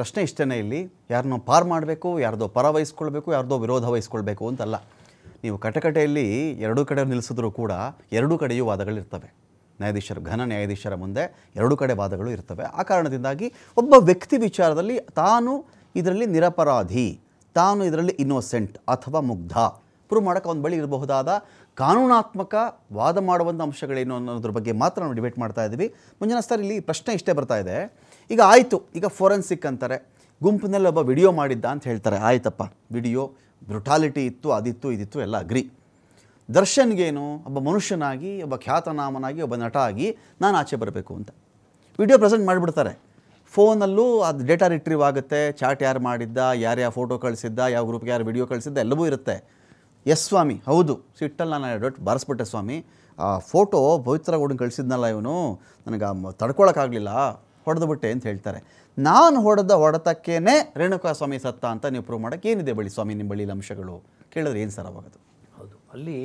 ಪ್ರಶ್ನೆ ಇಷ್ಟೇ ಇಲ್ಲಿ ಯಾರನ್ನೋ ಪಾರ್ ಮಾಡಬೇಕು ಯಾರ್ದೋ ಪರ ವಹಿಸ್ಕೊಳ್ಬೇಕು ಯಾರ್ದೋ ವಿರೋಧ ವಹಿಸ್ಕೊಳ್ಬೇಕು ಅಂತಲ್ಲ ನೀವು ಕಟಕಟೆಯಲ್ಲಿ ಎರಡೂ ಕಡೆ ನಿಲ್ಲಿಸಿದ್ರೂ ಕೂಡ ಎರಡೂ ಕಡೆಯೂ ವಾದಗಳಿರ್ತವೆ ನ್ಯಾಯಾಧೀಶರು ಘನ ನ್ಯಾಯಾಧೀಶರ ಮುಂದೆ ಎರಡೂ ಕಡೆ ವಾದಗಳು ಇರ್ತವೆ ಆ ಕಾರಣದಿಂದಾಗಿ ಒಬ್ಬ ವ್ಯಕ್ತಿ ವಿಚಾರದಲ್ಲಿ ತಾನು ಇದರಲ್ಲಿ ನಿರಪರಾಧಿ ತಾನು ಇದರಲ್ಲಿ ಇನ್ನೋಸೆಂಟ್ ಅಥವಾ ಮುಗ್ಧ ಪ್ರೂವ್ ಮಾಡೋಕ್ಕೆ ಒಂದು ಬಳಿ ಇರಬಹುದಾದ ಕಾನೂನಾತ್ಮಕ ವಾದ ಮಾಡುವಂಥ ಅಂಶಗಳೇನು ಅನ್ನೋದ್ರ ಬಗ್ಗೆ ಮಾತ್ರ ನಾವು ಡಿಬೇಟ್ ಮಾಡ್ತಾ ಇದ್ದೀವಿ ಮುಂಜಾನೆ ಸರ್ ಇಲ್ಲಿ ಪ್ರಶ್ನೆ ಇಷ್ಟೇ ಬರ್ತಾ ಇದೆ ಈಗ ಆಯಿತು ಈಗ ಫೋರೆನ್ಸಿಕ್ ಅಂತಾರೆ ಗುಂಪಿನಲ್ಲಿ ಒಬ್ಬ ವಿಡಿಯೋ ಮಾಡಿದ್ದ ಅಂತ ಹೇಳ್ತಾರೆ ಆಯಿತಪ್ಪ ವಿಡಿಯೋ ಬ್ರುಟಾಲಿಟಿ ಇತ್ತು ಅದಿತ್ತು ಇದಿತ್ತು ಎಲ್ಲ ಅಗ್ರಿ ದರ್ಶನ್ಗೇನು ಒಬ್ಬ ಮನುಷ್ಯನಾಗಿ ಒಬ್ಬ ಖ್ಯಾತನಾಮನಾಗಿ ಒಬ್ಬ ನಟ ಆಗಿ ನಾನು ಆಚೆ ಬರಬೇಕು ಅಂತ ವಿಡಿಯೋ ಪ್ರೆಸೆಂಟ್ ಮಾಡಿಬಿಡ್ತಾರೆ ಫೋನಲ್ಲೂ ಅದು ಡೇಟಾ ರಿಟ್ರೀವ್ ಆಗುತ್ತೆ ಚಾಟ್ ಯಾರು ಮಾಡಿದ್ದ ಯಾರ್ಯಾವ ಫೋಟೋ ಕಳಿಸಿದ್ದ ಯಾವ ಗ್ರೂಪ್ಗೆ ಯಾರು ವಿಡಿಯೋ ಕಳಿಸಿದ್ದ ಎಲ್ಲವೂ ಇರುತ್ತೆ ಎಸ್ ಸ್ವಾಮಿ ಹೌದು ಸಿಟ್ಟಲ್ಲಿ ನಾನು ಡೊಟ್ಟು ಬಾರಿಸ್ಬಿಟ್ಟೆ ಸ್ವಾಮಿ ಆ ಫೋಟೋ ಪವಿತ್ರ ಗೌಡನ ಕಳಿಸಿದ್ನಲ್ಲ ಇವನು ನನಗೆ ತಡ್ಕೊಳಕ್ಕಾಗಲಿಲ್ಲ ಬಿಟ್ಟೆ ಅಂತ ಹೇಳ್ತಾರೆ ನಾನು ಹೊಡೆದ ಹೊಡೆತಕ್ಕೇನೆ ರೇಣುಕಾ ಸ್ವಾಮಿ ಸತ್ತ ಅಂತ ನೀವು ಪ್ರೂವ್ ಮಾಡೋಕ್ಕೆ ಏನಿದೆ ಬಳಿ ಸ್ವಾಮಿ ನಿಮ್ಮ ಬಳಿ ಅಂಶಗಳು ಕೇಳಿದ್ರೆ ಏನು ಸರ್ ಅವಾಗದು ಹೌದು ಅಲ್ಲಿ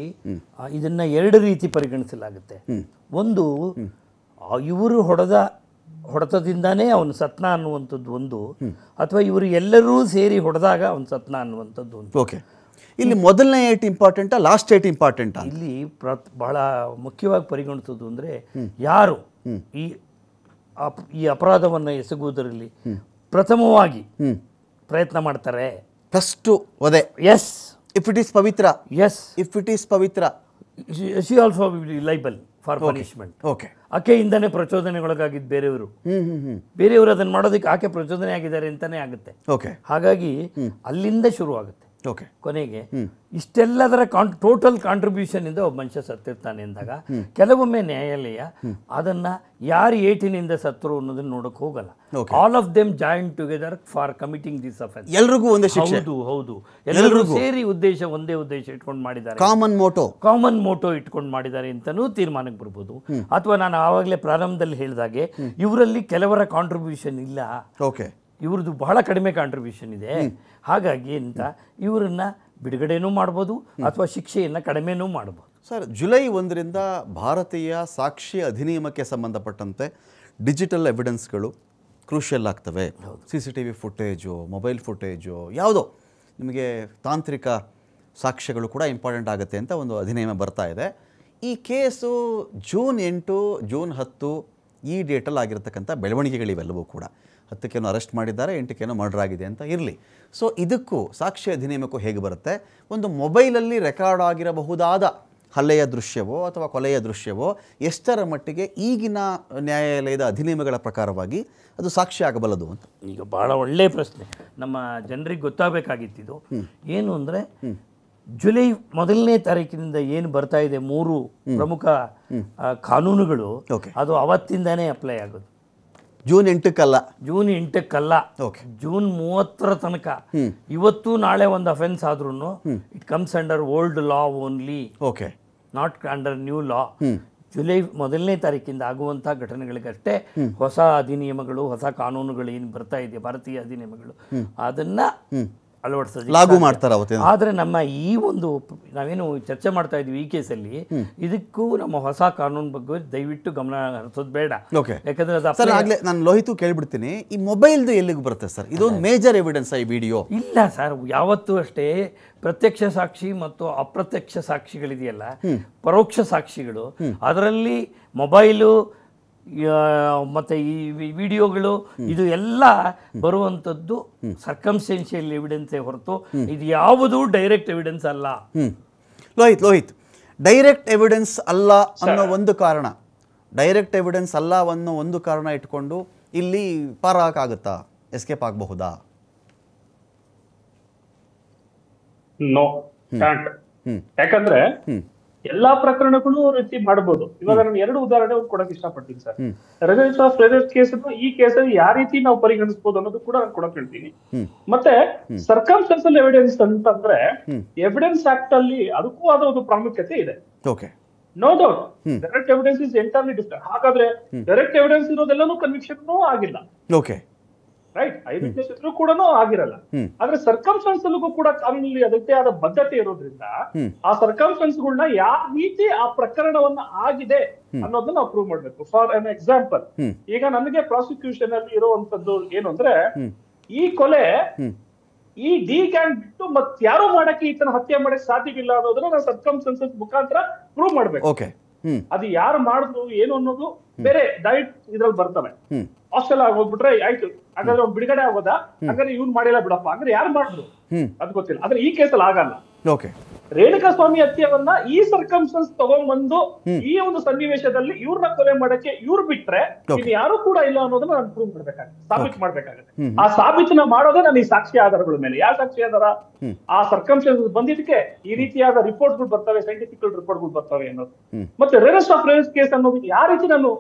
ಇದನ್ನು ಎರಡು ರೀತಿ ಪರಿಗಣಿಸಲಾಗುತ್ತೆ ಒಂದು ಇವರು ಹೊಡೆದ ಹೊಡೆತದಿಂದಾನೇ ಅವನು ಸತ್ನ ಅನ್ನುವಂಥದ್ದು ಒಂದು ಅಥವಾ ಇವರು ಎಲ್ಲರೂ ಸೇರಿ ಹೊಡೆದಾಗ ಅವನು ಸತ್ನ ಅನ್ನುವಂಥದ್ದು ಒಂದು ಓಕೆ ಇಲ್ಲಿ ಮೊದಲನೇ eight important last eight important ಇಲ್ಲಿ ಬಹಳ ಮುಖ್ಯವಾಗಿ ಪರಿಗಣಿಸೋದು ಅಂದ್ರೆ ಯಾರು ಈ ಈ ಅಪರಾಧವನ್ನು ಎಸಗುವುದರಲ್ಲಿ ಪ್ರಥಮವಾಗಿ ಪ್ರಯತ್ನ ಮಾಡ್ತಾರೆ ಫಸ್ಟ್ ಒದೆ as if it is Pavithra as if it is Pavithra she also liable for punishment okay ಆಕೆಯಿಂದನೇ ಪ್ರಚೋದನೆಗೊಳಗಾಗಿದ್ದು ಬೇರೆಯವರು ಬೇರೆಯವರು ಅದನ್ನು ಮಾಡೋದಕ್ಕೆ ಆಕೆ ಪ್ರಚೋದನೆ ಆಗಿದ್ದಾರೆ ಅಂತಾನೆ ಆಗುತ್ತೆ ಓಕೆ ಹಾಗಾಗಿ ಅಲ್ಲಿಂದ ಶುರು ಆಗುತ್ತೆ ಓಕೆ ಕೊನೆಗೆ ಇಷ್ಟೆಲ್ಲದರ ಟೋಟಲ್ ಟೋಟಲ್ ಇಂದ ಒಬ್ಬ ಮನುಷ್ಯ ಸತ್ತಿರ್ತಾನೆ ಅಂದಾಗ ಕೆಲವೊಮ್ಮೆ ನ್ಯಾಯಾಲಯ ಅದನ್ನ ಯಾರು ಏಟಿನಿಂದ ಸತ್ತರು ಅನ್ನೋದನ್ನ ನೋಡಕ್ ಹೋಗಲ್ಲ all of them joint together for committing this offence ಎಲ್ರಿಗೂ ಒಂದೇ ಹೌದು ಹೌದು ಎಲ್ಲರೂ ಸೇರಿ ಉದ್ದೇಶ ಒಂದೇ ಉದ್ದೇಶ ಇಟ್ಕೊಂಡು ಮಾಡಿದ್ದಾರೆ ಕಾಮನ್ ಮೋಟೋ ಕಾಮನ್ ಮೋಟೋ ಇಟ್ಕೊಂಡು ಮಾಡಿದ್ದಾರೆ ಅಂತಲೂ ತೀರ್ಮಾನಕ್ಕೆ ಬರ್ಬೋದು ಅಥವಾ ನಾನು ಆವಾಗಲೇ ಪ್ರಾರಂಭದಲ್ಲಿ ಹೇಳಿದಾಗೆ ಇವರಲ್ಲಿ ಕೆಲವರ ಕಾಂಟ್ರಿಬ್ಯೂಷನ್ ಇಲ್ಲ ಓಕೆ ಇವ್ರದ್ದು ಬಹಳ ಕಡಿಮೆ ಕಾಂಟ್ರಿಬ್ಯೂಷನ್ ಇದೆ ಹಾಗಾಗಿ ಅಂತ ಇವರನ್ನು ಬಿಡುಗಡೆಯೂ ಮಾಡ್ಬೋದು ಅಥವಾ ಶಿಕ್ಷೆಯನ್ನು ಕಡಿಮೆನೂ ಮಾಡ್ಬೋದು ಸರ್ ಜುಲೈ ಒಂದರಿಂದ ಭಾರತೀಯ ಸಾಕ್ಷಿ ಅಧಿನಿಯಮಕ್ಕೆ ಸಂಬಂಧಪಟ್ಟಂತೆ ಡಿಜಿಟಲ್ ಎವಿಡೆನ್ಸ್ಗಳು ಕ್ರೂಷಿಯಲ್ ಆಗ್ತವೆ C C T V footage mobile footage ಯಾವುದೋ ನಿಮಗೆ ತಾಂತ್ರಿಕ ಸಾಕ್ಷ್ಯಗಳು ಕೂಡ ಇಂಪಾರ್ಟೆಂಟ್ ಆಗುತ್ತೆ ಅಂತ ಒಂದು ಅಧಿನಿಯಮ ಬರ್ತಾ ಇದೆ ಈ ಕೇಸು ಜೂನ್ ಎಂಟು ಜೂನ್ ಹತ್ತು ಈ ಡೇಟಲ್ಲಿ ಆಗಿರತಕ್ಕಂಥ ಬೆಳವಣಿಗೆಗಳಿವೆಲ್ಲವೂ ಕೂಡ ಹತ್ತಕ್ಕೇನೋ ಅರೆಸ್ಟ್ ಮಾಡಿದ್ದಾರೆ ಎಂಟಕ್ಕೇನೋ ಮರ್ಡರ್ ಆಗಿದೆ ಅಂತ ಇರಲಿ ಸೊ ಇದಕ್ಕೂ ಸಾಕ್ಷಿ ಅಧಿನಿಯಮಕ್ಕೂ ಹೇಗೆ ಬರುತ್ತೆ ಒಂದು ಮೊಬೈಲಲ್ಲಿ ರೆಕಾರ್ಡ್ ಆಗಿರಬಹುದಾದ ಹಲ್ಲೆಯ ದೃಶ್ಯವೋ ಅಥವಾ ಕೊಲೆಯ ದೃಶ್ಯವೋ ಎಷ್ಟರ ಮಟ್ಟಿಗೆ ಈಗಿನ ನ್ಯಾಯಾಲಯದ ಅಧಿನಿಯಮಗಳ ಪ್ರಕಾರವಾಗಿ ಅದು ಸಾಕ್ಷಿ ಆಗಬಲ್ಲದು ಅಂತ ಈಗ ಭಾಳ ಒಳ್ಳೆಯ ಪ್ರಶ್ನೆ ನಮ್ಮ ಜನರಿಗೆ ಗೊತ್ತಾಗಬೇಕಾಗಿತ್ತಿದು ಏನು ಅಂದರೆ ಜುಲೈ ಮೊದಲನೇ ತಾರೀಕಿನಿಂದ ಏನು ಬರ್ತಾ ಇದೆ ಮೂರು ಪ್ರಮುಖ ಕಾನೂನುಗಳು ಅದು ಅವತ್ತಿಂದನೇ ಅಪ್ಲೈ ಆಗೋದು ಜೂನ್ ಎಂಟಕ್ಕಲ್ಲ ಜೂನ್ ಎಂಟಕ್ಕಲ್ಲ ಜೂನ್ ಮೂವತ್ತರ ತನಕ ಇವತ್ತು ನಾಳೆ ಒಂದು ಅಫೆನ್ಸ್ ಆದ್ರೂ it comes under old law only okay not under new law July ಮೊದಲನೇ ತಾರೀಕಿಂದ ಆಗುವಂತಹ ಘಟನೆಗಳಿಗಷ್ಟೇ ಹೊಸ ಅಧಿನಿಯಮಗಳು ಹೊಸ ಕಾನೂನುಗಳು ಏನು ಬರ್ತಾ ಇದೆ ಭಾರತೀಯ ಅಧಿನಿಯಮಗಳು ಅದನ್ನ ಅಳವಡಿಸೋದು ಲಾಗು ಮಾಡ್ತಾರೆ ಆದರೆ ನಮ್ಮ ಈ ಒಂದು ನಾವೇನು ಚರ್ಚೆ ಮಾಡ್ತಾ ಇದ್ವಿ ಈ ಕೇಸಲ್ಲಿ ಇದಕ್ಕೂ ನಮ್ಮ ಹೊಸ ಕಾನೂನು ಬಗ್ಗೆ ದಯವಿಟ್ಟು ಗಮನ ಹರಿಸೋದು ಬೇಡ ಯಾಕಂದ್ರೆ ಸರ್ ನಾನು ಲೋಹಿತು ಕೇಳ್ಬಿಡ್ತೀನಿ ಈ ಮೊಬೈಲ್ದು ಎಲ್ಲಿಗೆ ಬರುತ್ತೆ ಸರ್ ಇದೊಂದು ಮೇಜರ್ ಎವಿಡೆನ್ಸ್ ಈ ವಿಡಿಯೋ ಇಲ್ಲ ಸರ್ ಯಾವತ್ತೂ ಅಷ್ಟೇ ಪ್ರತ್ಯಕ್ಷ ಸಾಕ್ಷಿ ಮತ್ತು ಅಪ್ರತ್ಯಕ್ಷ ಸಾಕ್ಷಿಗಳಿದೆಯಲ್ಲ ಪರೋಕ್ಷ ಸಾಕ್ಷಿಗಳು ಅದರಲ್ಲಿ ಮೊಬೈಲು ಮತ್ತೆ ಈ ವಿಡಿಯೋಗಳು ಇದು ಎಲ್ಲ ಬರುವಂತದ್ದು ಸರ್ಕಮ್ಸ್ಟೆನ್ಶಿಯಲ್ ಎವಿಡೆನ್ಸ್ ಹೊರತು ಇದು ಯಾವುದು ಡೈರೆಕ್ಟ್ ಎವಿಡೆನ್ಸ್ ಅಲ್ಲ ಲೋಹಿತ್ ಲೋಹಿತ್ ಡೈರೆಕ್ಟ್ ಎವಿಡೆನ್ಸ್ ಅಲ್ಲ ಅನ್ನೋ ಒಂದು ಕಾರಣ ಡೈರೆಕ್ಟ್ ಎವಿಡೆನ್ಸ್ ಅಲ್ಲ ಅನ್ನೋ ಒಂದು ಕಾರಣ ಇಟ್ಕೊಂಡು ಇಲ್ಲಿ ಪಾರಾಕಾಗುತ್ತಾ ಎಸ್ಕೇಪ್ ಆಗಬಹುದಾ ಯಾಕಂದ್ರೆ ಎಲ್ಲಾ ಪ್ರಕರಣಗಳು ರೀತಿ ಮಾಡಬಹುದು ಇವಾಗ ನಾನು ಎರಡು ಉದಾಹರಣೆ ಕೊಡಕ್ ಇಷ್ಟಪಡ್ತೀನಿ sir result of result case ಈ ಕೇಸಲ್ಲಿ ಯಾವ ರೀತಿ ನಾವು ಪರಿಗಣಿಸಬಹುದು ಅನ್ನೋದು ಕೂಡ ನಾನು ಕೊಡಕ್ ಹೇಳ್ತೀನಿ ಮತ್ತೆ ಸರ್ಕಮ್ಸ್ಟೆನ್ಸಲ್ ಎವಿಡೆನ್ಸ್ ಅಂತಂದ್ರೆ ಎವಿಡೆನ್ಸ್ ಆಕ್ಟ್ ಅಲ್ಲಿ ಅದಕ್ಕೂ ಆದ ಒಂದು ಪ್ರಾಮುಖ್ಯತೆ ಇದೆ no doubt direct evidence is entirely different ಹಾಗಾದ್ರೆ ಡೈರೆಕ್ಟ್ ಎವಿಡೆನ್ಸ್ ಇರೋದೆಲ್ಲನೂ ಕನ್ವಿಕ್ಷನ್ ಆಗಿಲ್ಲ ಓಕೆ ರೈಟ್ ಐದು ಕೂಡ ಆಗಿರಲ್ಲ ಆದ್ರೆ ಸರ್ಕಮ್ಸ್ಟೆನ್ಸ್ ಅಲ್ಲಿಗೂ ಕೂಡ ಕಾನೂನಲ್ಲಿ ಅದಕ್ಕೆ ಆದ ಬದ್ಧತೆ ಇರೋದ್ರಿಂದ ಆ ಸರ್ಕಮ್ಸ್ಟೆನ್ಸ್ ಗಳನ್ನ ಯಾವ ರೀತಿ ಆ ಪ್ರಕರಣವನ್ನ ಆಗಿದೆ ಅನ್ನೋದನ್ನ ನಾವು ಪ್ರೂವ್ ಮಾಡ್ಬೇಕು ಫಾರ್ ಅನ್ ಎಕ್ಸಾಂಪಲ್ ಈಗ ನನಗೆ ಪ್ರಾಸಿಕ್ಯೂಷನ್ ಅಲ್ಲಿ ಇರುವಂತದ್ದು ಏನು ಅಂದ್ರೆ ಈ ಕೊಲೆ ಈ ಡಿ ಕ್ಯಾನ್ ಬಿಟ್ಟು ಯಾರು ಮಾಡಕ್ಕೆ ಈತನ ಹತ್ಯೆ ಮಾಡಕ್ಕೆ ಸಾಧ್ಯವಿಲ್ಲ ಅನ್ನೋದನ್ನ ನಾವು ಸರ್ಕಮ್ಸ್ಟೆನ್ಸಸ್ ಮುಖಾಂತರ ಪ್ರೂವ್ ಮಾಡ್ಬೇಕು ಅದು ಯಾರು ಮಾಡುದು ಏನು ಅನ್ನೋದು ಬೇರೆ ಡೈಟ್ ಇದ್ರಲ್ಲಿ ಬರ್ತವೆ ಹಾಸ್ಟೆಲ್ ಆಗಿ ಹೋಗ್ಬಿಟ್ರೆ ಆಯ್ತು ಹಾಗಾದ್ರೆ ಬಿಡುಗಡೆ ಆಗೋದಾ ಹಾಗಾದ್ರೆ ಇವ್ನು ಮಾಡಿಲ್ಲ ಬಿಡಪ್ಪ ಅಂದ್ರೆ ಯಾರು ಮಾಡಿದ್ರು ಅದ್ ಗೊತ್ತಿಲ್ಲ ಆದ್ರೆ ಈ ಕೇಸಲ್ಲಿ ಆಗಲ್ಲ ರೇಣುಕಾ ಸ್ವಾಮಿ ಹತ್ಯವನ್ನ ಈ ಸರ್ಕಮ್ಸ್ಟೆನ್ಸ್ ತಗೊಂಡ್ಬಂದು ಈ ಒಂದು ಸನ್ನಿವೇಶದಲ್ಲಿ ಇವ್ರನ್ನ ಕೊಲೆ ಮಾಡಕ್ಕೆ ಇವ್ರು ಬಿಟ್ರೆ ಯಾರು ಕೂಡ ಇಲ್ಲ ಅನ್ನೋದನ್ನ ನಾನು ಪ್ರೂವ್ ಮಾಡ್ಬೇಕಾಗುತ್ತೆ ಸಾಬೀತು ಮಾಡ್ಬೇಕಾಗುತ್ತೆ ಆ ಸಾಬೀತನ ಮಾಡೋದೇ ನಾನು ಈ ಸಾಕ್ಷಿ ಆಧಾರಗಳ ಮೇಲೆ ಯಾವ ಸಾಕ್ಷಿ ಆಧಾರ ಆ ಸರ್ಕಮ್ಸ್ಟೆನ್ಸ್ ಬಂದಿದ್ದಕ್ಕೆ ಈ ರೀತಿಯಾದ ರಿಪೋರ್ಟ್ ಗಳು ಬರ್ತವೆ ಸೈಂಟಿಫಿಕ್ ರಿಪೋರ್ಟ್ ಗಳು ಬರ್ತವೆ ಅನ್ನೋದು ಮತ್ತೆ ರೆರೆಸ್ಟ್ ಆಫ್ ರೇರಸ್ ಕೇಸ್ ಅನ್ನೋದಕ್ಕೆ ಯಾವ ರೀತಿ ನಾನು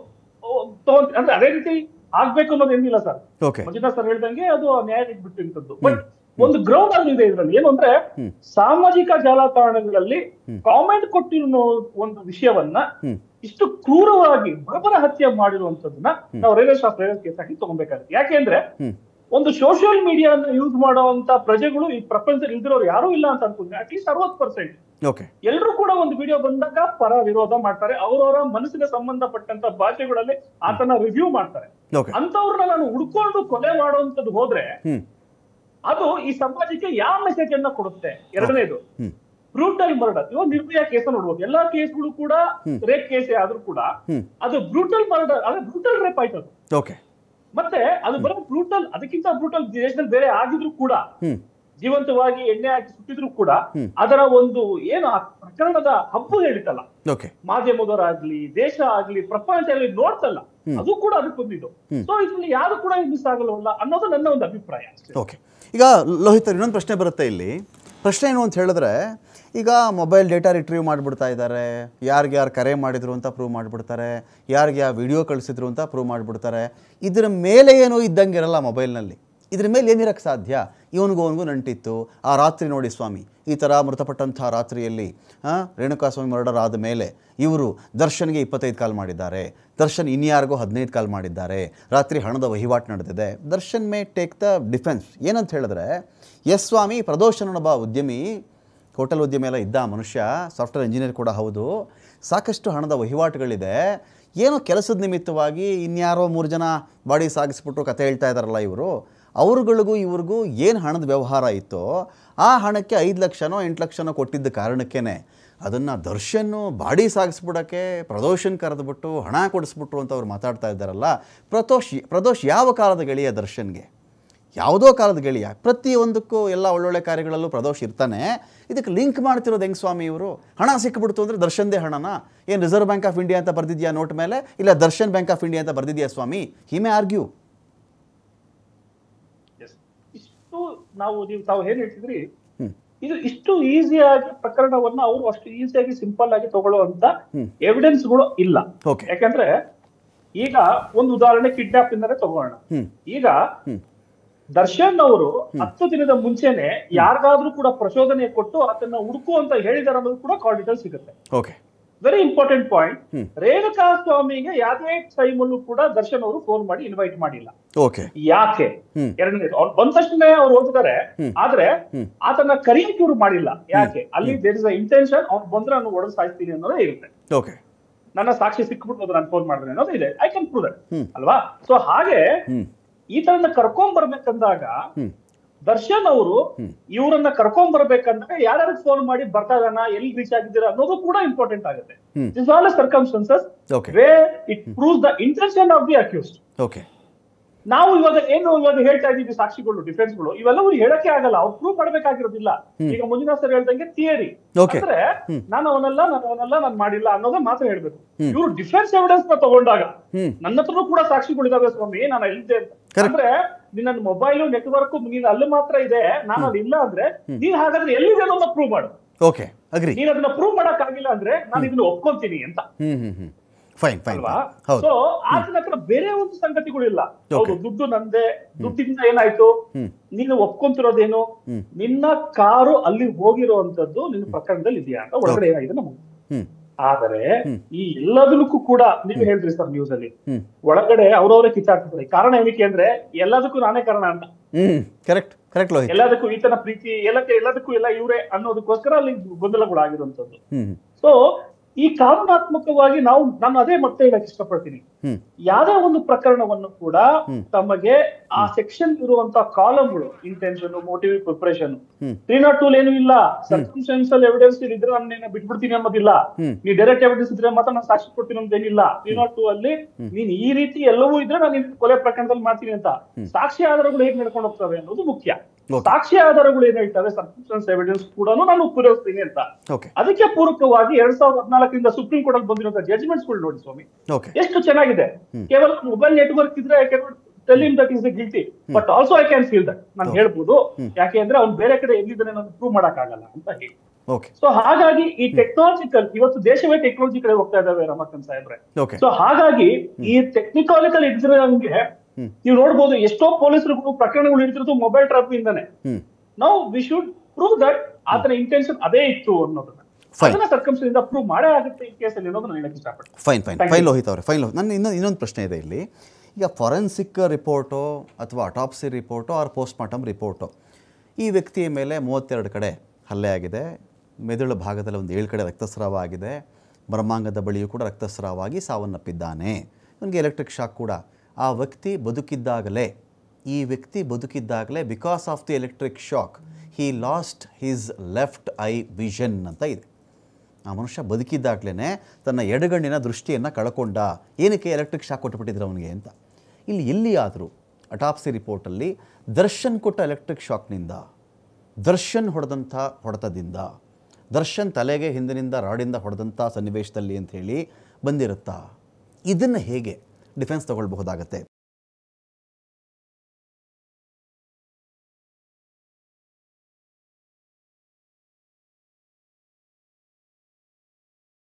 ಅಂದ್ರೆ ಅದೇ ರೀತಿ ಆಗ್ಬೇಕು ಅನ್ನೋದು ಏನಿಲ್ಲ ಸರ್ ಮಂಜುನಾಥ್ ಸರ್ ಹೇಳ್ದಂಗೆ ಅದು ನ್ಯಾಯ ಬಿಟ್ಟಿರ್ತದ್ದು ಬಟ್ ಒಂದು ಗ್ರೌಂಡ್ ಇದೆ ಇದರಲ್ಲಿ ಏನು ಅಂದ್ರೆ ಸಾಮಾಜಿಕ ಜಾಲತಾಣಗಳಲ್ಲಿ ಕಾಮೆಂಟ್ ಕೊಟ್ಟಿರೋ ಒಂದು ವಿಷಯವನ್ನ ಇಷ್ಟು ಕ್ರೂರವಾಗಿ ಬರಬರ ಹತ್ಯೆ ಮಾಡಿರುವಂತದನ್ನ ನಾವು ರೈಲ್ವೆ ಶಾಸ್ತ್ರ ಕೇಸ್ ಆಗಿ ತಗೊಬೇಕಾಗುತ್ತೆ ಯಾಕೆಂದ್ರೆ ಒಂದು ಸೋಷಿಯಲ್ ಮೀಡಿಯಾನ ಯೂಸ್ ಮಾಡುವಂತ ಪ್ರಜೆಗಳು ಈ ಪ್ರಪಂಚದಲ್ಲಿ ಇಲ್ದಿರೋರು ಯಾರು ಇಲ್ಲ ಅಂತ ಅನ್ಕೊಂಡ್ರೆ ಅಟ್ಲೀಸ್ಟ್ ಅರವತ್ ಪರ್ಸೆಂಟ್ ಎಲ್ಲರೂ ಕೂಡ ಒಂದು ವಿಡಿಯೋ ಬಂದಾಗ ಪರ ವಿರೋಧ ಮಾಡ್ತಾರೆ ಅವರವರ ಮನಸ್ಸಿಗೆ ಸಂಬಂಧಪಟ್ಟಂತ ಭಾಷೆಗಳಲ್ಲಿ ಆತನ ರಿವ್ಯೂ ಮಾಡ್ತಾರೆ ಅಂತವ್ರನ್ನ ನಾನು ಹುಡ್ಕೊಂಡು ಕೊಲೆ ಮಾಡುವಂತದ್ದು ಹೋದ್ರೆ ಅದು ಈ ಸಮಾಜಕ್ಕೆ ಯಾವ ಮೆಸೇಜ್ ಅನ್ನ ಕೊಡುತ್ತೆ ಎರಡನೇದು ಬ್ರೂಟಲ್ ಮರ್ಡರ್ ಇವಾಗ ನಿರ್ಭಯ ಕೇಸ್ ನೋಡ್ಬೋದು ಎಲ್ಲಾ ಕೇಸ್ಗಳು ಕೂಡ ರೇಪ್ ಕೇಸೇ ಆದ್ರೂ ಕೂಡ ಅದು ಬ್ರೂಟಲ್ ಮರ್ಡರ್ ಅಂದ್ರೆ ಬ್ರೂಟಲ್ ರೇಪ್ ಆಯ್ತದು ಮತ್ತೆ ಅದು ಬರೋ ಬ್ರೂಟಲ್ ಅದಕ್ಕಿಂತ ಬ್ರೂಟಲ್ ದೇಶದಲ್ಲಿ ಬೇರೆ ಆಗಿದ್ರು ಕೂಡ ಜೀವಂತವಾಗಿ ಎಣ್ಣೆ ಹಾಕಿ ಸುಟ್ಟಿದ್ರು ಕೂಡ ಅದರ ಒಂದು ಏನು ಆ ಪ್ರಕರಣದ ಹಬ್ಬ ಹೇಳಿತಲ್ಲ ಮಾಧ್ಯಮದವರಾಗ್ಲಿ ದೇಶ ಆಗ್ಲಿ ಪ್ರಪಂಚದಲ್ಲಿ ನೋಡ್ತಲ್ಲ ಅದು ಕೂಡ ಅದಕ್ಕೊಂದಿದ್ದು ಸೊ ಇದ್ರಲ್ಲಿ ಯಾರು ಕೂಡ ಮಿಸ್ ಆಗಲ್ಲ ಅನ್ನೋದು ನನ್ನ ಒಂದು ಅಭಿಪ್ರಾಯ ಓಕೆ ಈಗ ಲೋಹಿತರ್ ಇನ್ನೊಂದು ಪ್ರಶ್ನೆ ಬರುತ್ತೆ ಇಲ್ಲಿ ಪ್ರಶ್ನೆ ಏನು ಅಂತ ಹೇಳಿದ್ರೆ ಈಗ ಮೊಬೈಲ್ ಡೇಟಾ ರಿಟ್ರೀವ್ ಮಾಡಿಬಿಡ್ತಾ ಇದ್ದಾರೆ ಯಾರಿಗೆ ಯಾರು ಕರೆ ಮಾಡಿದ್ರು ಅಂತ ಪ್ರೂವ್ ಮಾಡಿಬಿಡ್ತಾರೆ ಯಾರಿಗೆ ಯಾವ ವಿಡಿಯೋ ಕಳಿಸಿದ್ರು ಅಂತ ಪ್ರೂವ್ ಮಾಡಿಬಿಡ್ತಾರೆ ಇದರ ಮೇಲೆ ಏನೂ ಇರಲ್ಲ ಮೊಬೈಲ್ನಲ್ಲಿ ಇದ್ರ ಮೇಲೆ ಏನಿರಕ್ಕೆ ಸಾಧ್ಯ ಇವನಿಗೂ ಅವನಿಗೂ ನಂಟಿತ್ತು ಆ ರಾತ್ರಿ ನೋಡಿ ಸ್ವಾಮಿ ಈ ಥರ ಮೃತಪಟ್ಟಂಥ ರಾತ್ರಿಯಲ್ಲಿ ರೇಣುಕಾ ಸ್ವಾಮಿ ಮರ್ಡರ್ ಆದ ಮೇಲೆ ಇವರು ದರ್ಶನ್ಗೆ ಇಪ್ಪತ್ತೈದು ಕಾಲ್ ಮಾಡಿದ್ದಾರೆ ದರ್ಶನ್ ಇನ್ಯಾರಿಗೂ ಹದಿನೈದು ಕಾಲ್ ಮಾಡಿದ್ದಾರೆ ರಾತ್ರಿ ಹಣದ ವಹಿವಾಟು ನಡೆದಿದೆ Darshan may take the defence ಏನಂತ ಹೇಳಿದ್ರೆ ಎಸ್ ಸ್ವಾಮಿ ಬಾ ಉದ್ಯಮಿ ಹೋಟೆಲ್ ಉದ್ಯಮಿ ಎಲ್ಲ ಇದ್ದ ಮನುಷ್ಯ ಸಾಫ್ಟ್ವೇರ್ ಇಂಜಿನಿಯರ್ ಕೂಡ ಹೌದು ಸಾಕಷ್ಟು ಹಣದ ವಹಿವಾಟುಗಳಿದೆ ಏನೋ ಕೆಲಸದ ನಿಮಿತ್ತವಾಗಿ ಇನ್ಯಾರೋ ಮೂರು ಜನ ಬಾಡಿ ಸಾಗಿಸ್ಬಿಟ್ಟು ಕತೆ ಹೇಳ್ತಾ ಇದ್ದಾರಲ್ಲ ಇವರು ಅವ್ರಗಳಿಗೂ ಇವ್ರಿಗೂ ಏನು ಹಣದ ವ್ಯವಹಾರ ಇತ್ತೋ ಆ ಹಣಕ್ಕೆ ಐದು ಲಕ್ಷನೋ ಎಂಟು ಲಕ್ಷನೋ ಕೊಟ್ಟಿದ್ದ ಕಾರಣಕ್ಕೇ ಅದನ್ನು ದರ್ಶನ್ನು ಬಾಡಿ ಸಾಗಿಸ್ಬಿಡೋಕ್ಕೆ ಪ್ರದೋಷನ್ ಕರೆದುಬಿಟ್ಟು ಹಣ ಕೊಡಿಸ್ಬಿಟ್ರು ಅಂತ ಅವ್ರು ಮಾತಾಡ್ತಾ ಇದ್ದಾರಲ್ಲ ಪ್ರತೋಷ್ ಪ್ರದೋಷ್ ಯಾವ ಕಾಲದ ಗೆಳೆಯ ದರ್ಶನ್ಗೆ ಯಾವುದೋ ಕಾಲದ ಗೆಳೆಯ ಪ್ರತಿಯೊಂದಕ್ಕೂ ಎಲ್ಲ ಒಳ್ಳೊಳ್ಳೆ ಕಾರ್ಯಗಳಲ್ಲೂ ಪ್ರದೋಷ್ ಇರ್ತಾನೆ ಇದಕ್ಕೆ ಲಿಂಕ್ ಮಾಡ್ತಿರೋದು ಹೆಂಗೆ ಸ್ವಾಮಿ ಇವರು ಹಣ ಸಿಕ್ಕಿಬಿಡ್ತು ಅಂದರೆ ದರ್ಶನ್ದೇ ಹಣನ ಏನು ರಿಸರ್ವ್ ಬ್ಯಾಂಕ್ ಆಫ್ ಇಂಡಿಯಾ ಅಂತ ಬರೆದಿದೆಯಾ ನೋಟ್ ಮೇಲೆ ಇಲ್ಲ ದರ್ಶನ್ ಬ್ಯಾಂಕ್ ಆಫ್ ಇಂಡಿಯಾ ಅಂತ ಬರೆದಿದೆಯಾ ಸ್ವಾಮಿ ಹಿಮೆ ಆರ್ಗ್ಯೂ ನಾವು ನೀವು ತಾವು ಏನ್ ಹೇಳ್ತಿದ್ರಿ ಇದು ಇಷ್ಟು ಆಗಿ ಪ್ರಕರಣವನ್ನ ಅವರು ಅಷ್ಟು ಈಸಿಯಾಗಿ ಸಿಂಪಲ್ ಆಗಿ ತಗೊಳ್ಳುವಂತ ಎವಿಡೆನ್ಸ್ಗಳು ಇಲ್ಲ ಯಾಕಂದ್ರೆ ಈಗ ಒಂದು ಉದಾಹರಣೆ ಕಿಡ್ನಾಪ್ ಇಂದಾನೆ ತಗೋಣ ಈಗ ದರ್ಶನ್ ಅವರು ಹತ್ತು ದಿನದ ಮುಂಚೆನೆ ಯಾರಿಗಾದ್ರೂ ಕೂಡ ಪ್ರಚೋದನೆ ಕೊಟ್ಟು ಅದನ್ನ ಹುಡುಕು ಅಂತ ಹೇಳಿದಾರೆ ಅನ್ನೋದು ಕೂಡ ಕಾರಿಡಾರ್ ಸಿಗುತ್ತೆ ವೆರಿ ಇಂಪಾರ್ಟೆಂಟ್ ಪಾಯಿಂಟ್ ರೇಣುಕಾ ಸ್ವಾಮಿಗೆ ಯಾವುದೇ ಟೈಮ್ ಕೂಡ ದರ್ಶನ್ ಅವರು ಫೋನ್ ಮಾಡಿ ಇನ್ವೈಟ್ ಮಾಡಿಲ್ಲ ಯಾಕೆ ಎರಡನೇ ಅವ್ರು ಬಂದ ತಕ್ಷಣ ಅವ್ರು ಓದಿದಾರೆ ಆದ್ರೆ ಆತನ ಕರೀಲಿಕ್ಕೆ ಇವ್ರು ಮಾಡಿಲ್ಲ ಯಾಕೆ ಅಲ್ಲಿ ದೇರ್ ಇಸ್ ಅ ಇಂಟೆನ್ಷನ್ ಅವ್ರು ಬಂದ್ರೆ ನಾನು ಒಡೆದು ಸಾಯಿಸ್ತೀನಿ ಅನ್ನೋದೇ ಇರುತ್ತೆ ನನ್ನ ಸಾಕ್ಷಿ ಸಿಕ್ಬಿಟ್ಟು ನಾನು ಫೋನ್ ಮಾಡಿದ್ರೆ ಅನ್ನೋದು ಇದೆ ಐ ಕ್ಯಾನ್ ಪ್ರೂವ್ ದಟ್ ಅಲ್ವಾ ಸೊ ಹಾಗೆ ಈ ಈತನನ್ನ ಕರ್ಕೊಂಡ್ ಬರ್ಬೇಕಂದಾಗ ದರ್ಶನ್ ಅವರು ಇವರನ್ನ ಕರ್ಕೊಂಡ್ ಬರ್ಬೇಕಂದ್ರೆ ಯಾರು ಫೋನ್ ಮಾಡಿ ಬರ್ತಾ ಎಲ್ಲಿ ರೀಚ್ ಆಗಿದ್ದೀರಾ ಅನ್ನೋದು ಕೂಡ ಇಂಪಾರ್ಟೆಂಟ್ ಆಗುತ್ತೆ is all circumstances way it proves the intention of the accused okay ನಾವು ಇವಾಗ ಏನು ಇವಾಗ ಹೇಳ್ತಾ ಇದ್ದೀವಿ ಸಾಕ್ಷಿಗಳು ಗಳು ಇವೆಲ್ಲವೂ ಹೇಳಕ್ಕೆ ಆಗಲ್ಲ ಅವ್ರು ಪ್ರೂವ್ ಮಾಡಬೇಕಾಗಿರೋದಿಲ್ಲ ಈಗ ಮುಂದಿನ ಸರ್ ಹೇಳ್ದಂಗೆ ಥಿಯರಿ ಅಂದ್ರೆ ನಾನು ಅವನಲ್ಲ ನಾನು ಅವನಲ್ಲ ನಾನು ಮಾಡಿಲ್ಲ ಅನ್ನೋದನ್ನ ಮಾತ್ರ ಹೇಳ್ಬೇಕು ಇವರು ಡಿಫೆನ್ಸ್ ಎವಿಡೆನ್ಸ್ ನ ತಗೊಂಡಾಗ ನನ್ನ ಹತ್ರ ಕೂಡ ಸಾಕ್ಷಿಗಳಿದಾವೆ ಸ್ವಾಮಿ ನಾನು ಎಲ್ಲಿದ್ದೆ ಅಂತ ಅಂದ್ರೆ ನಿನ್ನ ಮೊಬೈಲ್ ನೆಟ್ವರ್ಕ್ ನೀನ್ ಅಲ್ಲಿ ಮಾತ್ರ ಇದೆ ನಾನು ಅದು ಇಲ್ಲ ಅಂದ್ರೆ ನೀನ್ ಹಾಗಾದ್ರೆ ಎಲ್ಲಿದೆ ಅನ್ನೋದನ್ನ ಪ್ರೂವ್ ಮಾಡು ಓಕೆ ಅಗ್ರಿ ನೀನ್ ಅದನ್ನ ಪ್ರೂವ್ ಮಾಡಕ್ ಆಗಿಲ್ಲ ಅಂದ್ರೆ ನಾನು ಇದನ್ನ ಒಪ್ಕೊಂತೀನಿ ಅಂತ ಫೈನ್ ಫೈನ್ ಸೊ ಆತನ ನಂತರ ಬೇರೆ ಒಂದು ಸಂಗತಿಗಳು ಇಲ್ಲ ಹೌದು ದುಡ್ಡು ನಂದೆ ದುಡ್ಡಿಂದ ಏನಾಯ್ತು ನೀನು ಒಪ್ಕೊಂತಿರೋದೇನು ನಿನ್ನ ಕಾರು ಅಲ್ಲಿ ಅಂತದ್ದು ನಿನ್ನ ಪ್ರಕರಣದಲ್ಲಿ ಇದೆಯಾ ಅಂತ ಒಳಗಡೆ ಏನಾಗಿದೆ ನಮಗೆ ಆದರೆ ಈ ಎಲ್ಲದಕ್ಕೂ ಕೂಡ ನೀವು ಹೇಳ್ತೀರಿ ಸರ್ ನ್ಯೂಸ್ ಅಲ್ಲಿ ಒಳಗಡೆ ಅವ್ರವ್ರೆ ಕಿತ್ತಾಡ್ತಾರೆ ಕಾರಣ ಏನಕ್ಕೆ ಅಂದ್ರೆ ಎಲ್ಲದಕ್ಕೂ ನಾನೇ ಕಾರಣ ಅಂತ ಕರೆಕ್ಟ್ ಕರೆಕ್ಟ್ ಎಲ್ಲದಕ್ಕೂ ಈತನ ಪ್ರೀತಿ ಎಲ್ಲಕ್ಕೆ ಎಲ್ಲದಕ್ಕೂ ಎಲ್ಲ ಇವರೇ ಅನ್ನೋದಕ್ಕೋಸ್ಕರ ಅಲ್ಲಿ ಗೊಂದಲಗಳು ಆಗಿರುವಂತದ್ದು ಸೊ ಈ ಕಾನೂನಾತ್ಮಕವಾಗಿ ನಾವು ನಾನು ಅದೇ ಮತ್ತೆ ಹೇಳಕ್ ಇಷ್ಟಪಡ್ತೀನಿ ಯಾವ್ದೋ ಒಂದು ಪ್ರಕರಣವನ್ನು ಕೂಡ ತಮಗೆ ಆ ಸೆಕ್ಷನ್ ಇರುವಂತಹ ಕಾಲಮ್ಗಳು intention motive preparation three not tool ಏನು ಇಲ್ಲ ಅಲ್ಲಿ ಎವಿಡೆನ್ಸ್ ಇದ್ರೆ ನಾನು ಬಿಟ್ಬಿಡ್ತೀನಿ ಅನ್ನೋದಿಲ್ಲ ನೀ ಡೈರೆಕ್ಟ್ ಎವಿಡೆನ್ಸ್ ಇದ್ರೆ ಮಾತ್ರ ನಾನು ಸಾಕ್ಷಿ ಕೊಡ್ತೀನಿ ಏನಿಲ್ಲ ತ್ರೀ ನಾಟ್ ಟೂ ಅಲ್ಲಿ ನೀನ್ ಈ ರೀತಿ ಎಲ್ಲವೂ ಇದ್ರೆ ನಾನು ಕೊಲೆ ಪ್ರಕರಣದಲ್ಲಿ ಮಾಡ್ತೀನಿ ಅಂತ ಸಾಕ್ಷಿ ಆಧಾರಗಳು ಹೇಗೆ ನಡ್ಕೊಂಡು ಹೋಗ್ತವೆ ಅನ್ನೋದು ಮುಖ್ಯ ಸಾಕ್ಷಿ ಆಧಾರಗಳು ಏನ್ ಹೇಳ್ತವೆ ಸಬ್ಸ್ಟಿಟ್ಯೂಷನ್ಸ್ ಎವಿಡೆನ್ಸ್ ಕೂಡ ನಾನು ಪೂರೈಸ್ತೀನಿ ಅಂತ ಅದಕ್ಕೆ ಪೂರಕವಾಗಿ ಎರಡ್ ಸಾವಿರದ ಹದಿನಾಲ್ಕರಿಂದ ಸುಪ್ರೀಂ ಕೋರ್ಟ್ ಅಲ್ಲಿ ಬಂದಿರೋ ಜಡ್ಜ್ಮೆಂಟ್ಸ್ ಗಳು ನೋಡಿ ಸ್ವಾಮಿ ಎಷ್ಟು ಚೆನ್ನಾಗಿದೆ ಕೇವಲ ಮೊಬೈಲ್ ನೆಟ್ವರ್ಕ್ ಇದ್ರೆ tell him that is guilty but also I can feel that ನಾನು ಹೇಳ್ಬೋದು ಯಾಕೆ ಅಂದ್ರೆ ಅವ್ನು ಬೇರೆ ಕಡೆ ಎಲ್ಲಿದ್ದಾನೆ ನಾನು ಪ್ರೂವ್ ಮಾಡಕ್ ಆಗಲ್ಲ ಅಂತ ಹೇಳಿ ಸೊ ಹಾಗಾಗಿ ಈ ಟೆಕ್ನಾಲಜಿಕಲ್ ಇವತ್ತು ದೇಶವೇ ಟೆಕ್ನಾಲಜಿ ಕಡೆ ಹೋಗ್ತಾ ಇದಾವೆ ರಮಾಕಾಂತ್ ಸಾಹೇಬ್ರೆ ಸೊ ಹಾಗಾಗಿ ಈ ಟೆಕ್ನಿಕಾಲಜಿಕಲ್ ಇದ್ರೆ ನೀವು ನೋಡಬಹುದು ಎಷ್ಟೋ ಪೊಲೀಸರು ಪ್ರಕರಣಗಳು ಹಿಡಿತಿರೋದು ಮೊಬೈಲ್ ಟ್ರಾಪ್ ಇಂದಾನೆ ನಾವು ವಿ ಶುಡ್ ಪ್ರೂವ್ ದಟ್ ಆತನ ಇಂಟೆನ್ಷನ್ ಅದೇ ಇತ್ತು ಅನ್ನೋದನ್ನ ಫೈನ್ ಪ್ರೂವ್ ಮಾಡೇ ಆಗುತ್ತೆ ಈ ಕೇಸಲ್ಲಿ ಫೈನ್ ಫೈನ್ ಲೋಹಿತ್ ಅವರೇ ಫೈನ್ ಲೋಹಿತ್ ನನ್ನ ಇನ್ನೊಂದು ಇನ್ನೊಂದು ಪ್ರಶ್ನೆ ಇದೆ ಇಲ್ಲಿ ಈಗ ಫಾರೆನ್ಸಿಕ್ ರಿಪೋರ್ಟೋ ಅಥವಾ autopsy report or post mortem report ಈ ವ್ಯಕ್ತಿಯ ಮೇಲೆ ಮೂವತ್ತೆರಡು ಕಡೆ ಹಲ್ಲೆ ಆಗಿದೆ ಮೆದುಳು ಭಾಗದಲ್ಲಿ ಒಂದು ಏಳು ಕಡೆ ರಕ್ತಸ್ರಾವ ಆಗಿದೆ ಬ್ರಹ್ಮಾಂಗದ ಬಳಿಯೂ ಕೂಡ ರಕ್ತಸ್ರಾವವಾಗಿ ಸಾವನ್ನಪ್ಪಿದ್ದಾನೆ ನನಗೆ ಎಲೆಕ್ಟ್ರಿಕ್ ಶಾಕ್ ಕೂಡ ಆ ವ್ಯಕ್ತಿ ಬದುಕಿದ್ದಾಗಲೇ ಈ ವ್ಯಕ್ತಿ ಬದುಕಿದ್ದಾಗಲೇ because of the electric shock he lost his left eye vision ಅಂತ ಇದೆ ಆ ಮನುಷ್ಯ ಬದುಕಿದ್ದಾಗಲೇ ತನ್ನ ಎಡಗಣ್ಣಿನ ದೃಷ್ಟಿಯನ್ನು ಕಳ್ಕೊಂಡ ಏನಕ್ಕೆ ಎಲೆಕ್ಟ್ರಿಕ್ ಶಾಕ್ ಕೊಟ್ಟುಬಿಟ್ಟಿದ್ರು ಅವನಿಗೆ ಅಂತ ಇಲ್ಲಿ ಎಲ್ಲಿಯಾದರೂ ಅಟಾಪ್ಸಿ ರಿಪೋರ್ಟಲ್ಲಿ ದರ್ಶನ್ ಕೊಟ್ಟ ಎಲೆಕ್ಟ್ರಿಕ್ ಶಾಕ್ನಿಂದ ದರ್ಶನ್ ಹೊಡೆದಂಥ ಹೊಡೆತದಿಂದ ದರ್ಶನ್ ತಲೆಗೆ ಹಿಂದಿನಿಂದ ರಾಡಿಂದ ಹೊಡೆದಂಥ ಸನ್ನಿವೇಶದಲ್ಲಿ ಹೇಳಿ ಬಂದಿರುತ್ತಾ ಇದನ್ನು ಹೇಗೆ ಡಿಫೆನ್ಸ್ ತಗೊಳ್ಬಹುದಾಗತ್ತೆ